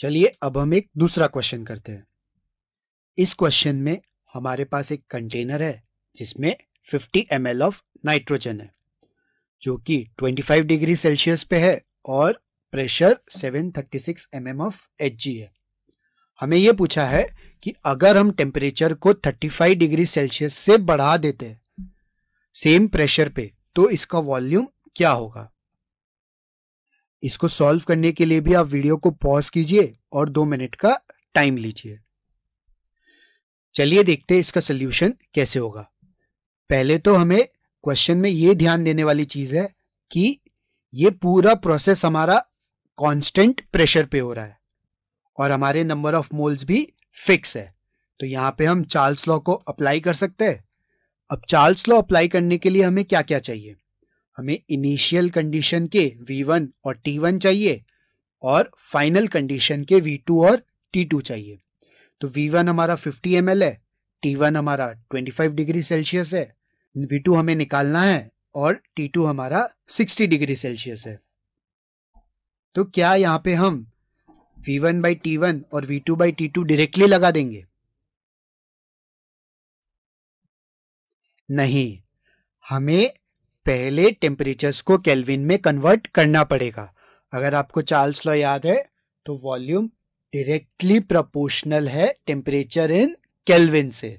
चलिए अब हम एक दूसरा क्वेश्चन करते हैं इस क्वेश्चन में हमारे पास एक कंटेनर है जिसमें 50 एम ऑफ नाइट्रोजन है जो कि 25 डिग्री सेल्सियस पे है और pressure 736 six mm of H है हमें यह पूछा है कि अगर हम टेम्परेचर को 35 डिग्री सेल्सियस से बढ़ा देते हैं सेम प्रेशर पे तो इसका वॉल्यूम क्या होगा इसको सॉल्व करने के लिए भी आप वीडियो को पॉज कीजिए और दो मिनट का टाइम लीजिए चलिए देखते हैं इसका सोल्यूशन कैसे होगा पहले तो हमें क्वेश्चन में ये ध्यान देने वाली चीज़ है कि ये पूरा प्रोसेस हमारा कांस्टेंट प्रेशर पे हो रहा है और हमारे नंबर ऑफ मोल्स भी फिक्स है तो यहां पे हम चार्ल्स लॉ को अप्लाई कर सकते हैं अब चार्ल्स लॉ अप्लाई करने के लिए हमें क्या क्या चाहिए हमें इनिशियल कंडीशन के V1 और T1 चाहिए और फाइनल कंडीशन के V2 और T2 चाहिए तो V1 हमारा 50 ml है T1 हमारा 25 डिग्री सेल्सियस है V2 हमें निकालना है और T2 हमारा 60 डिग्री सेल्सियस है तो क्या यहाँ पे हम V1 वन बाई टी और V2 to by T directly लगा देंगे नहीं हमें पहले टेम्परेचर्स को केल्विन में कन्वर्ट करना पड़ेगा अगर आपको चार्ल्स लॉ याद है तो वॉल्यूम डायरेक्टली प्रोपोर्शनल है टेम्परेचर इन केल्विन से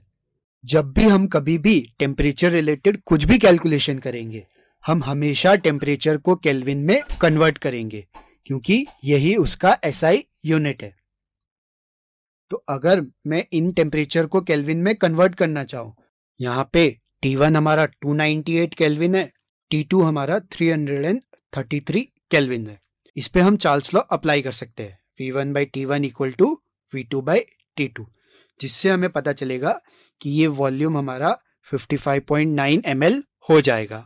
जब भी हम कभी भी टेम्परेचर रिलेटेड कुछ भी कैलकुलेशन करेंगे हम हमेशा टेम्परेचर को केल्विन में कन्वर्ट करेंगे क्योंकि यही उसका एसआई यूनिट है तो अगर मैं इन टेम्परेचर को केल्विन में कन्वर्ट करना चाहूँ यहाँ पे T1 हमारा 298 केल्विन है टी टू हमारा three hundred and thirty three Kelvin है इस पे हम चार्ल्स लॉ अप्लाई कर सकते हैं V one by T one equal to V two by T two जिससे हमें पता चलेगा कि ये वॉल्यूम हमारा fifty five point nine M L हो जाएगा